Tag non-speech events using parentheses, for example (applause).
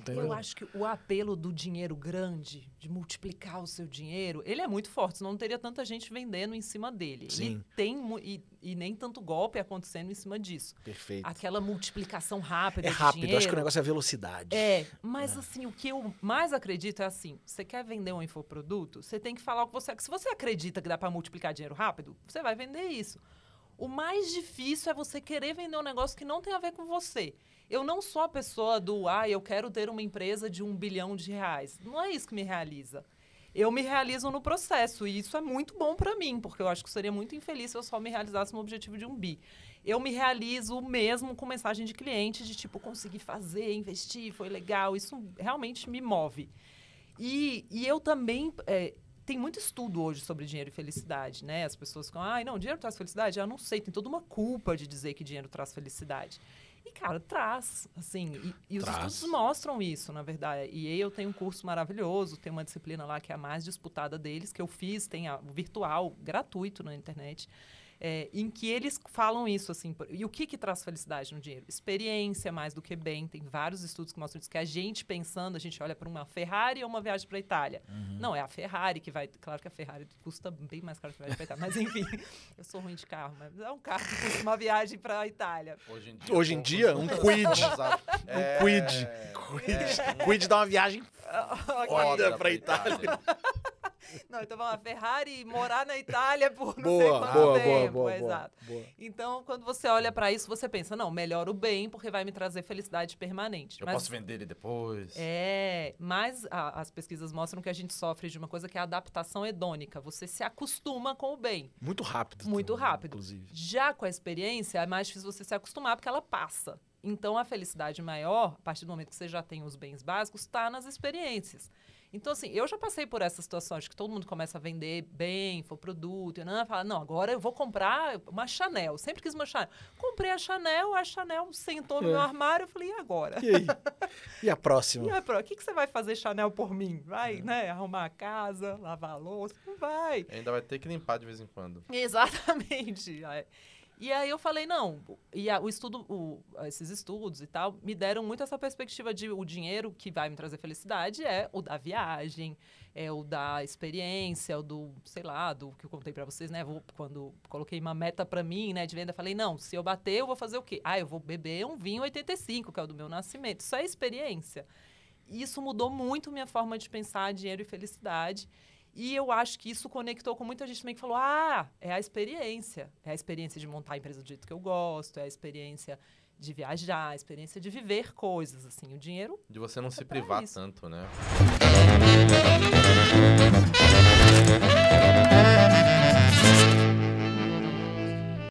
Entendeu? Eu acho que o apelo do dinheiro grande, de multiplicar o seu dinheiro, ele é muito forte, senão não teria tanta gente vendendo em cima dele. Sim. E, tem, e, e nem tanto golpe acontecendo em cima disso. Perfeito. Aquela multiplicação rápida. É rápido, dinheiro, acho que o negócio é velocidade. É, mas é. assim, o que eu mais acredito é assim: você quer vender um infoproduto, você tem que falar o que você. Se você acredita que dá para multiplicar dinheiro rápido, você vai vender isso. O mais difícil é você querer vender um negócio que não tem a ver com você. Eu não sou a pessoa do, ah, eu quero ter uma empresa de um bilhão de reais. Não é isso que me realiza. Eu me realizo no processo e isso é muito bom para mim, porque eu acho que seria muito infeliz se eu só me realizasse no objetivo de um bi. Eu me realizo mesmo com mensagem de cliente de tipo, consegui fazer, investir, foi legal. Isso realmente me move. E, e eu também. É, tem muito estudo hoje sobre dinheiro e felicidade, né? As pessoas ficam, ai, ah, não, dinheiro traz felicidade? Eu não sei, tem toda uma culpa de dizer que dinheiro traz felicidade. E, cara, traz, assim. E, e os traz. estudos mostram isso, na verdade. E eu tenho um curso maravilhoso, tem uma disciplina lá que é a mais disputada deles, que eu fiz, tem a virtual, gratuito na internet é, em que eles falam isso, assim. E o que, que traz felicidade no dinheiro? Experiência mais do que bem. Tem vários estudos que mostram isso, que a gente pensando, a gente olha para uma Ferrari ou uma viagem para a Itália. Uhum. Não, é a Ferrari que vai. Claro que a Ferrari custa bem mais caro que a viagem para a Itália, mas enfim, (laughs) eu sou ruim de carro, mas é um carro que custa uma viagem para a Itália. Hoje em dia, Hoje em é dia um quid. um quid. É... Quid. É... quid dá uma viagem (laughs) foda para a Itália. Itália. Não, então vamos lá, Ferrari morar na Itália por não boa, sei quanto boa, tempo. Boa, boa, exato. Boa, então, quando você olha para isso, você pensa, não, melhor o bem, porque vai me trazer felicidade permanente. Eu mas, posso vender ele depois. É, mas a, as pesquisas mostram que a gente sofre de uma coisa que é a adaptação hedônica. Você se acostuma com o bem. Muito rápido. Muito também, né, rápido. Inclusive. Já com a experiência, é mais difícil você se acostumar, porque ela passa. Então, a felicidade maior, a partir do momento que você já tem os bens básicos, está nas experiências. Então, assim, eu já passei por essa situação, acho que todo mundo começa a vender bem, for produto, e não fala, não, agora eu vou comprar uma Chanel. Sempre quis uma Chanel. Comprei a Chanel, a Chanel sentou no é. meu armário, eu falei, e agora? E, aí? e a próxima? (laughs) e a próxima? O que, que você vai fazer Chanel por mim? Vai, é. né, arrumar a casa, lavar a louça? Não vai. Ainda vai ter que limpar de vez em quando. Exatamente. (laughs) É. E aí eu falei, não, e a, o estudo, o, esses estudos e tal, me deram muito essa perspectiva de o dinheiro que vai me trazer felicidade é o da viagem, é o da experiência, o do, sei lá, do que eu contei para vocês, né? Vou, quando coloquei uma meta para mim, né, de venda, falei, não, se eu bater, eu vou fazer o quê? Ah, eu vou beber um vinho 85, que é o do meu nascimento. Isso é experiência. Isso mudou muito minha forma de pensar dinheiro e felicidade. E eu acho que isso conectou com muita gente também que falou: ah, é a experiência. É a experiência de montar a empresa do jeito que eu gosto, é a experiência de viajar, é a experiência de viver coisas, assim. O dinheiro. De você não é se privar isso. tanto, né?